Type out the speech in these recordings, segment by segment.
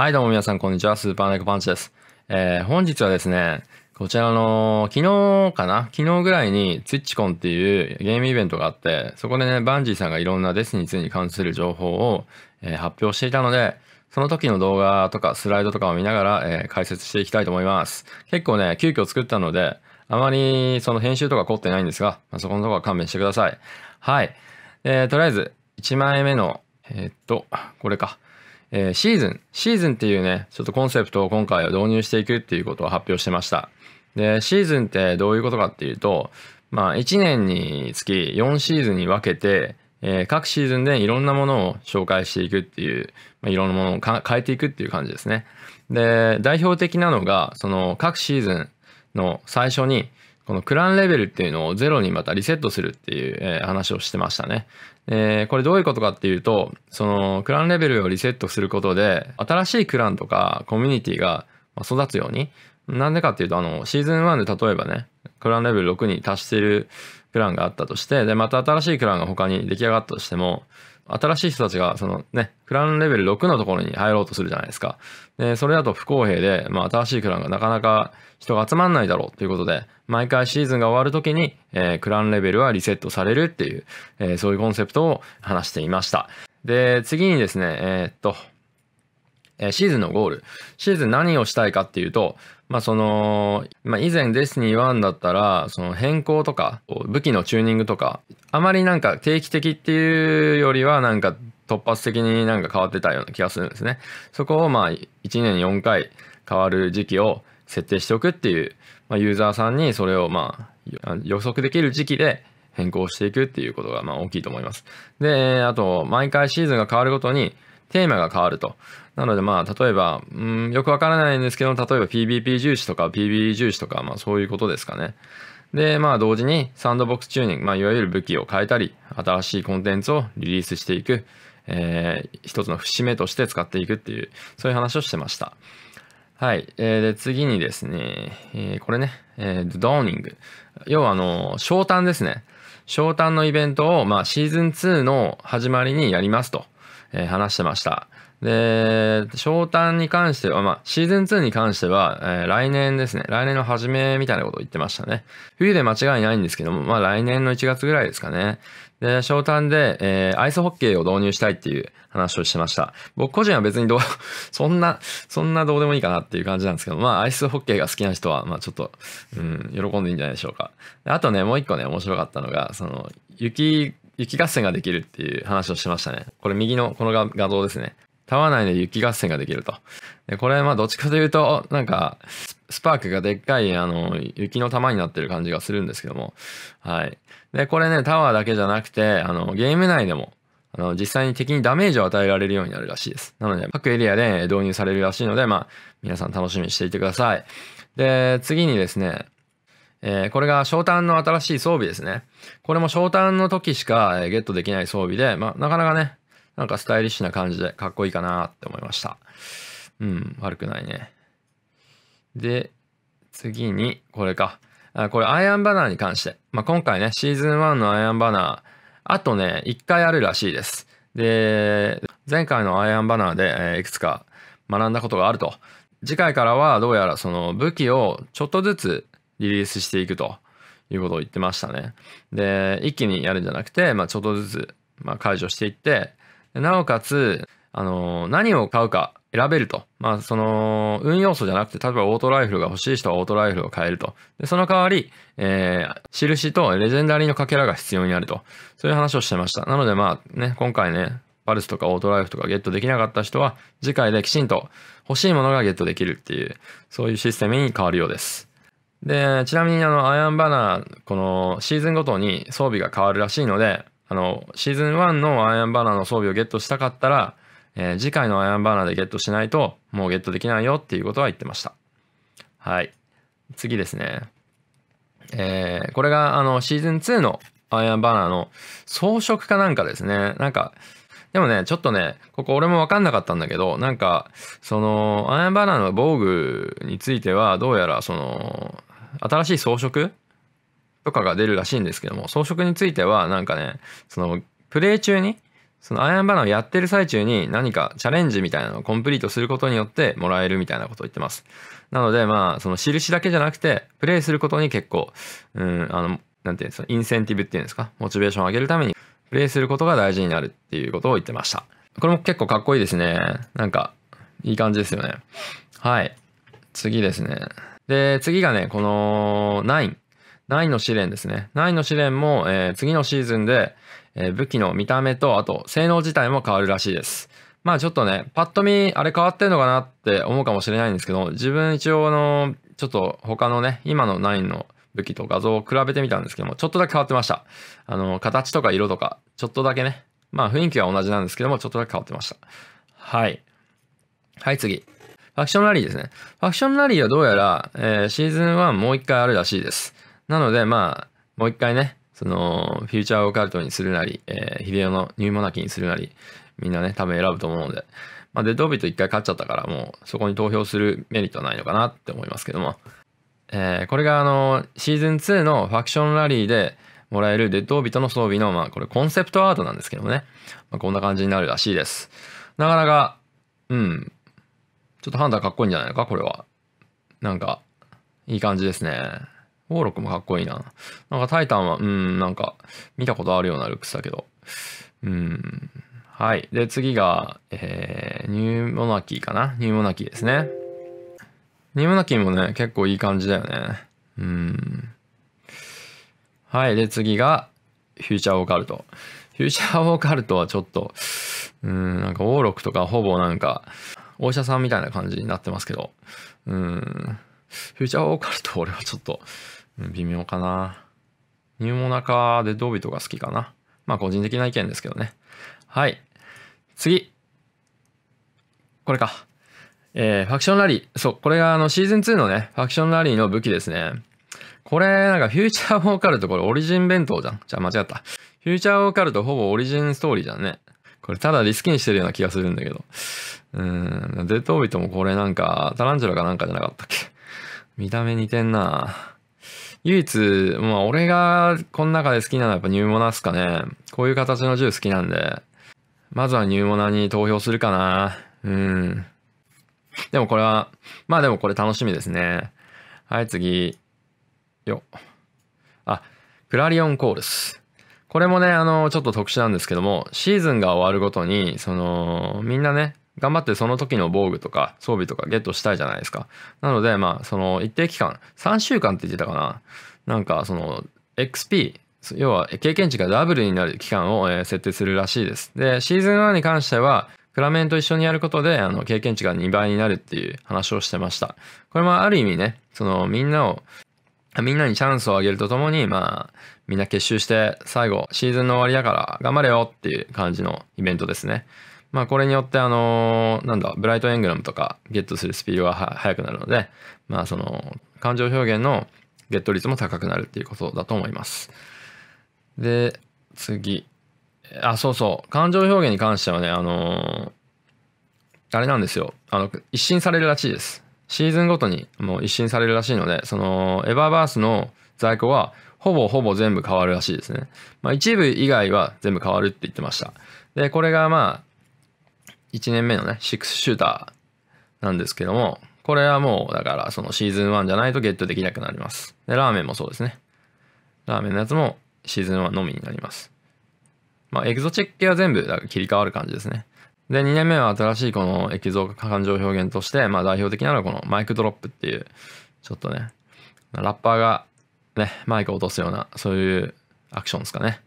はいどうも皆さんこんにちは、スーパーネコパンチです。えー、本日はですね、こちらの、昨日かな昨日ぐらいにツイッチコンっていうゲームイベントがあって、そこでね、バンジーさんがいろんなデスに2に関する情報を、えー、発表していたので、その時の動画とかスライドとかを見ながら、えー、解説していきたいと思います。結構ね、急遽作ったので、あまりその編集とか凝ってないんですが、まあ、そこのとこは勘弁してください。はい。えー、とりあえず、1枚目の、えー、っと、これか。えー、シーズン、シーズンっていうね、ちょっとコンセプトを今回は導入していくっていうことを発表してました。で、シーズンってどういうことかっていうと、まあ、1年につき4シーズンに分けて、えー、各シーズンでいろんなものを紹介していくっていう、まあ、いろんなものを変えていくっていう感じですね。で、代表的なのが、その各シーズンの最初に、このクランレベルっていうのをゼロにまたリセットするっていう、話をしてましたね。えこれどういうことかっていうと、そのクランレベルをリセットすることで、新しいクランとかコミュニティが育つように、なんでかっていうと、あの、シーズン1で例えばね、クランレベル6に達してるクランがあったとして、で、また新しいクランが他に出来上がったとしても、新しい人たちが、そのね、クランレベル6のところに入ろうとするじゃないですか。で、それだと不公平で、まあ、新しいクランがなかなか人が集まんないだろうということで、毎回シーズンが終わるときに、えー、クランレベルはリセットされるっていう、えー、そういうコンセプトを話していました。で、次にですね、えー、っと、えシーズンのゴール。シーズン何をしたいかっていうと、まあその、まあ、以前デスティニー1だったら、その変更とか、武器のチューニングとか、あまりなんか定期的っていうよりは、なんか突発的になんか変わってたような気がするんですね。そこをまあ1年に4回変わる時期を設定しておくっていう、まあ、ユーザーさんにそれをまあ予測できる時期で変更していくっていうことがまあ大きいと思います。で、あと毎回シーズンが変わるごとに、テーマが変わると。なのでまあ、例えば、うん、よくわからないんですけど、例えば PBP 重視とか PB 重視とか、まあそういうことですかね。で、まあ同時にサンドボックスチューニング、まあいわゆる武器を変えたり、新しいコンテンツをリリースしていく、えー、一つの節目として使っていくっていう、そういう話をしてました。はい。えー、で、次にですね、えー、これね、えー、ドーニング。要はあの、昇誕ですね。昇誕のイベントを、まあシーズン2の始まりにやりますと。えー、話してました。で、商談に関しては、まあ、シーズン2に関しては、えー、来年ですね。来年の初めみたいなことを言ってましたね。冬で間違いないんですけども、まあ、来年の1月ぐらいですかね。で、商談で、えー、アイスホッケーを導入したいっていう話をしてました。僕個人は別にどう、そんな、そんなどうでもいいかなっていう感じなんですけど、まあ、アイスホッケーが好きな人は、まあ、ちょっと、うん、喜んでいいんじゃないでしょうか。あとね、もう一個ね、面白かったのが、その、雪雪合戦ができるっていう話をしましたね。これ右のこの画像ですね。タワー内で雪合戦ができると。でこれまあどっちかというと、なんか、スパークがでっかいあの雪の玉になってる感じがするんですけども。はい。で、これね、タワーだけじゃなくて、あのゲーム内でもあの、実際に敵にダメージを与えられるようになるらしいです。なので、各エリアで導入されるらしいので、まあ、皆さん楽しみにしていてください。で、次にですね、えー、これが翔ョタンの新しい装備ですね。これも翔ョタンの時しか、えゲットできない装備で、まあ、なかなかね、なんかスタイリッシュな感じでかっこいいかなって思いました。うん、悪くないね。で、次に、これか。あこれ、アイアンバナーに関して。まあ、今回ね、シーズン1のアイアンバナー、あとね、1回あるらしいです。で、前回のアイアンバナーで、えー、いくつか学んだことがあると。次回からはどうやらその武器をちょっとずつリリースしていくということを言ってましたね。で、一気にやるんじゃなくて、まあ、ちょっとずつ、まあ、解除していって、なおかつ、あの、何を買うか選べると。まあ、その、運要素じゃなくて、例えばオートライフルが欲しい人はオートライフルを買えると。で、その代わり、えー、印とレジェンダリーのかけらが必要になると。そういう話をしてました。なので、まあ、ね、今回ね、パルスとかオートライフとかゲットできなかった人は、次回できちんと欲しいものがゲットできるっていう、そういうシステムに変わるようです。で、ちなみにあの、アイアンバナー、このシーズンごとに装備が変わるらしいので、あの、シーズン1のアイアンバナーの装備をゲットしたかったら、えー、次回のアイアンバナーでゲットしないと、もうゲットできないよっていうことは言ってました。はい。次ですね。えー、これがあの、シーズン2のアイアンバナーの装飾かなんかですね。なんか、でもね、ちょっとね、ここ俺もわかんなかったんだけど、なんか、その、アイアンバナーの防具については、どうやら、その、新しい装飾とかが出るらしいんですけども、装飾についてはなんかね、そのプレイ中に、そのアイアンバナーをやってる最中に何かチャレンジみたいなのをコンプリートすることによってもらえるみたいなことを言ってます。なのでまあ、その印だけじゃなくて、プレイすることに結構、うん、あの、なんていうんですか、インセンティブっていうんですか、モチベーションを上げるためにプレイすることが大事になるっていうことを言ってました。これも結構かっこいいですね。なんか、いい感じですよね。はい。次ですね。で、次がね、この9。9の試練ですね。9の試練も、えー、次のシーズンで、えー、武器の見た目と、あと、性能自体も変わるらしいです。まあちょっとね、パッと見、あれ変わってんのかなって思うかもしれないんですけど、自分一応、あの、ちょっと他のね、今の9の武器と画像を比べてみたんですけども、ちょっとだけ変わってました。あの、形とか色とか、ちょっとだけね、まあ雰囲気は同じなんですけども、ちょっとだけ変わってました。はい。はい、次。ァクションラリーですね。ファクションラリーはどうやら、えー、シーズン1もう一回あるらしいです。なので、まあ、もう一回ね、その、フューチャーオカルトにするなり、えー、ヒデオのニューモナキにするなり、みんなね、多分選ぶと思うので、まあ、デッドオビット一回勝っちゃったから、もうそこに投票するメリットはないのかなって思いますけども、えー、これがあの、シーズン2のファクションラリーでもらえるデッドオービットの装備の、まあ、これコンセプトアートなんですけどもね、まあ、こんな感じになるらしいです。なかなか、うん、ちょっとハンターかっこいいんじゃないのかこれは。なんか、いい感じですね。ウォーロックもかっこいいな。なんかタイタンは、うん、なんか、見たことあるようなルックスだけど。うん。はい。で、次が、えー、ニューモナキーかなニューモナキーですね。ニューモナキーもね、結構いい感じだよね。うん。はい。で、次が、フューチャーオカルト。フューチャーオカルトはちょっと、うん、なんか、ウォーロックとかほぼなんか、お医者さんみたいな感じになってますけど、うん、フューチャーオーカルト、俺はちょっと、微妙かな。ニューモナカでドービトが好きかな。まあ個人的な意見ですけどね。はい。次。これか。えー、ファクションラリー。そう、これがあのシーズン2のね、ファクションラリーの武器ですね。これ、なんかフューチャーオーカルト、これオリジン弁当じゃん。じゃあ間違った。フューチャーオーカルトほぼオリジンストーリーじゃんね。これただリスキにしてるような気がするんだけど。うん、デッドオービットもこれなんか、タランチュラかなんかじゃなかったっけ。見た目似てんな唯一、まあ俺がこの中で好きなのはやっぱニューモナっすかね。こういう形の銃好きなんで、まずはニューモナに投票するかな。うん。でもこれは、まあでもこれ楽しみですね。はい、次。よ。あ、クラリオンコールス。これもね、あの、ちょっと特殊なんですけども、シーズンが終わるごとに、その、みんなね、頑張ってその時の防具とか装備とかゲットしたいじゃないですか。なので、まあ、その一定期間、3週間って言ってたかな。なんか、その、XP、要は経験値がダブルになる期間を設定するらしいです。で、シーズン1に関しては、クラメンと一緒にやることで、あの、経験値が2倍になるっていう話をしてました。これもある意味ね、その、みんなをみんなにチャンスをあげるとともに、まあ、みんな結集して、最後、シーズンの終わりだから、頑張れよっていう感じのイベントですね。まあ、これによって、あのー、なんだ、ブライトエングラムとか、ゲットするスピードが速くなるので、まあ、その、感情表現のゲット率も高くなるっていうことだと思います。で、次。あ、そうそう。感情表現に関してはね、あのー、あれなんですよ。あの、一新されるらしいです。シーズンごとにもう一新されるらしいので、そのエバーバースの在庫はほぼほぼ全部変わるらしいですね。まあ一部以外は全部変わるって言ってました。で、これがまあ、1年目のね、シックスシューターなんですけども、これはもうだからそのシーズン1じゃないとゲットできなくなります。で、ラーメンもそうですね。ラーメンのやつもシーズン1のみになります。まあエグゾチェック系は全部切り替わる感じですね。で、2年目は新しいこの液像感情表現として、まあ代表的なのはこのマイクドロップっていう、ちょっとね、ラッパーがね、マイクを落とすような、そういうアクションですかね。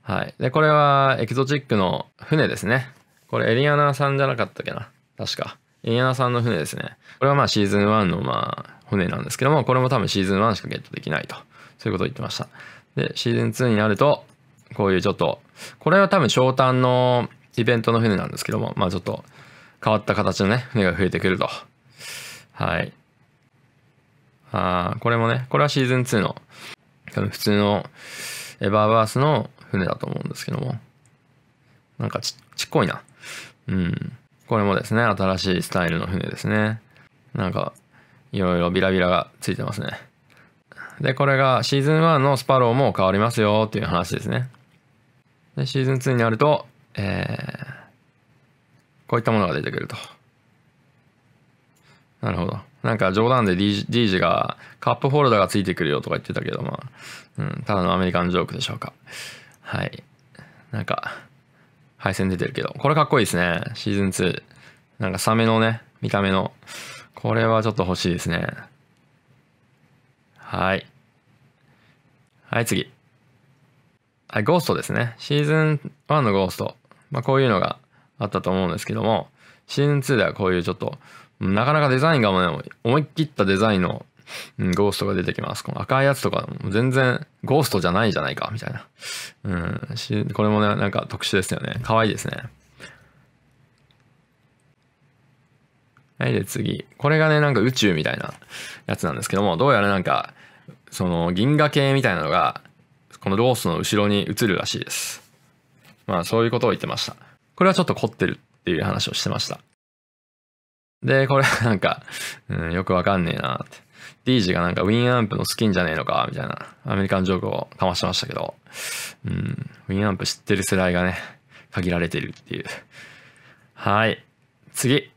はい。で、これはエキゾチックの船ですね。これエリアナさんじゃなかったっけな確か。エリアナさんの船ですね。これはまあシーズン1のまあ船なんですけども、これも多分シーズン1しかゲットできないと。そういうことを言ってました。で、シーズン2になると、こういうちょっと、これは多分ショータンのイベントの船なんですけども、まあちょっと変わった形のね、船が増えてくると。はい。あこれもね、これはシーズン2の、多分普通のエバーバースの船だと思うんですけども。なんかちちっこいな。うん。これもですね、新しいスタイルの船ですね。なんか、いろいろビラビラがついてますね。で、これがシーズン1のスパローも変わりますよっていう話ですね。で、シーズン2になると、えー、こういったものが出てくると。なるほど。なんか冗談で D ジがカップホルダーがついてくるよとか言ってたけど、まあ、うん、ただのアメリカンジョークでしょうか。はい。なんか、配線出てるけど、これかっこいいですね。シーズン2。なんかサメのね、見た目の。これはちょっと欲しいですね。はい。はい、次。はい、ゴーストですね。シーズン1のゴースト。まあ、こういうのがあったと思うんですけども、シーズン2ではこういうちょっと、なかなかデザインがもう、ね、思い切ったデザインの、ゴーストが出てきます。この赤いやつとか、全然ゴーストじゃないじゃないか、みたいな。うん、これもね、なんか特殊ですよね。可愛いですね。はい、で次。これがね、なんか宇宙みたいなやつなんですけども、どうやらなんか、その銀河系みたいなのが、このローストの後ろに映るらしいです。まあそういうことを言ってました。これはちょっと凝ってるっていう話をしてました。で、これなんか、うん、よくわかんねえなって。d ィージがなんかウィンアンプのスキンじゃねえのかみたいなアメリカンジョークをかましてましたけど、うん、ウィンアンプ知ってる世代がね、限られてるっていう。はい。次。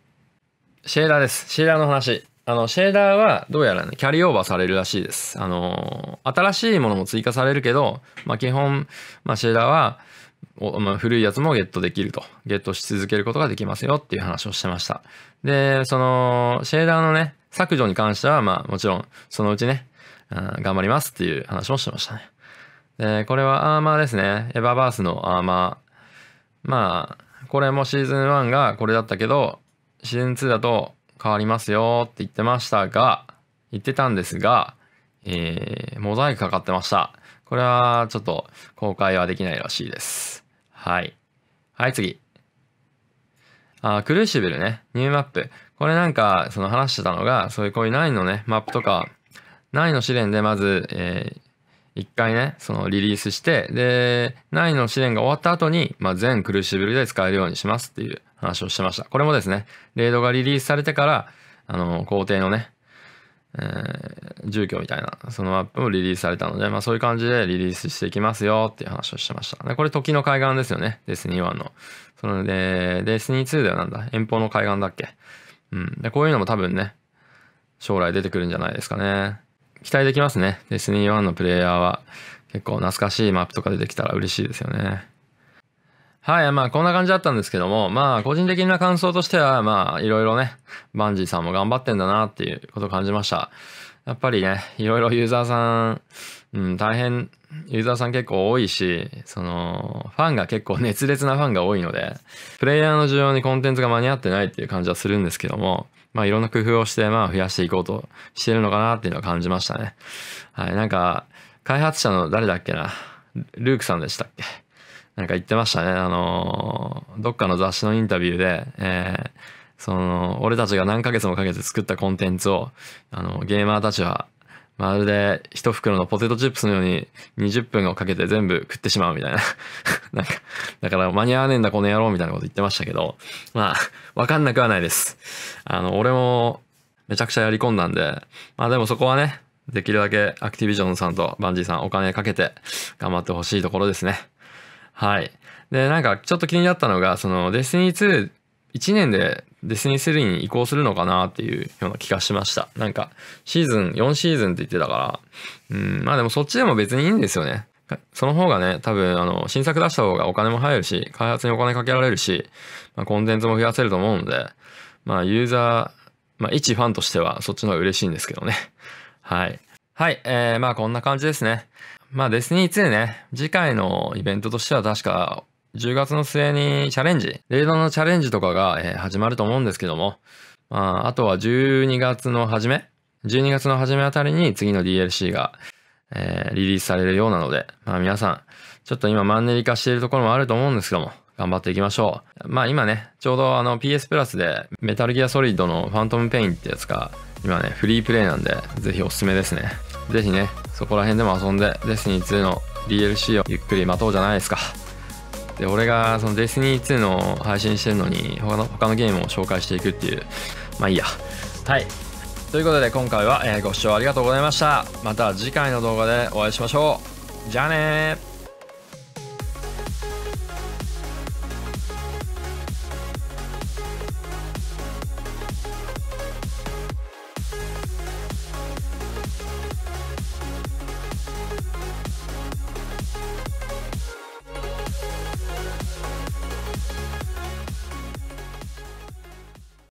シェーダーです。シェーダーの話。あの、シェーダーはどうやらね、キャリーオーバーされるらしいです。あのー、新しいものも追加されるけど、まあ基本、まあシェーダーは、まあ、古いやつもゲットできると。ゲットし続けることができますよっていう話をしてました。で、その、シェーダーのね、削除に関しては、まあもちろん、そのうちね、うん、頑張りますっていう話もしてましたね。で、これはアーマーですね。エヴァバースのアーマー。まあ、これもシーズン1がこれだったけど、シーズン2だと変わりますよって言ってましたが、言ってたんですが、えー、モザイクかかってました。これはちょっと公開はできないらしいです。はい。はい、次。あ、クルーシブルね。ニューマップ。これなんか、その話してたのが、そういうこういう9のね、マップとか、9の試練でまず、えー、一回ね、そのリリースして、で、9の試練が終わった後に、まあ、全クルーシブルで使えるようにしますっていう話をしてました。これもですね、レードがリリースされてから、あの、工程のね、えー、住居みたいな、そのマップもリリースされたので、まあそういう感じでリリースしていきますよっていう話をしてました。でこれ時の海岸ですよね。デスニー1の。そので、デスニー2ではなんだ遠方の海岸だっけうん。で、こういうのも多分ね、将来出てくるんじゃないですかね。期待できますね。デスニー1のプレイヤーは結構懐かしいマップとか出てきたら嬉しいですよね。はい、まあこんな感じだったんですけども、まあ個人的な感想としては、まあいろいろね、バンジーさんも頑張ってんだなっていうことを感じました。やっぱりね、いろいろユーザーさん、うん、大変、ユーザーさん結構多いし、その、ファンが結構熱烈なファンが多いので、プレイヤーの需要にコンテンツが間に合ってないっていう感じはするんですけども、まあいろんな工夫をして、まあ増やしていこうとしてるのかなっていうのは感じましたね。はい、なんか、開発者の誰だっけな、ルークさんでしたっけなんか言ってましたね。あの、どっかの雑誌のインタビューで、えー、その、俺たちが何ヶ月もかけて作ったコンテンツを、あの、ゲーマーたちは、まるで一袋のポテトチップスのように20分をかけて全部食ってしまうみたいな。なんか、だから間に合わねえんだこの野郎みたいなこと言ってましたけど、まあ、わかんなくはないです。あの、俺もめちゃくちゃやり込んだんで、まあでもそこはね、できるだけアクティビジョンさんとバンジーさんお金かけて頑張ってほしいところですね。はい。で、なんかちょっと気になったのが、そのデスニー2、1年でデスニー3に移行するのかなっていうような気がしました。なんかシーズン、4シーズンって言ってたから、うん、まあでもそっちでも別にいいんですよね。その方がね、多分、あの、新作出した方がお金も入るし、開発にお金かけられるし、まあ、コンテンツも増やせると思うんで、まあ、ユーザー、まあ、一ファンとしては、そっちの方が嬉しいんですけどね。はい。はい、えー、まあ、こんな感じですね。まあデスニー2ね、次回のイベントとしては確か10月の末にチャレンジ、レードのチャレンジとかが、始まると思うんですけども、まあ、あとは12月の初め、12月の初めあたりに次の DLC が、えー、リリースされるようなので、まあ皆さん、ちょっと今マンネリ化しているところもあると思うんですけども、頑張っていきましょう。まあ今ね、ちょうどあの PS プラスでメタルギアソリッドのファントムペインってやつが、今ね、フリープレイなんで、ぜひおすすめですね。ぜひね、そこら辺でも遊んで、デスニー2の DLC をゆっくり待とうじゃないですか。で、俺がそのデスニー2の配信してるのに、他の、他のゲームを紹介していくっていう、まあいいや。はい。ということで今回は、えご視聴ありがとうございました。また次回の動画でお会いしましょう。じゃあね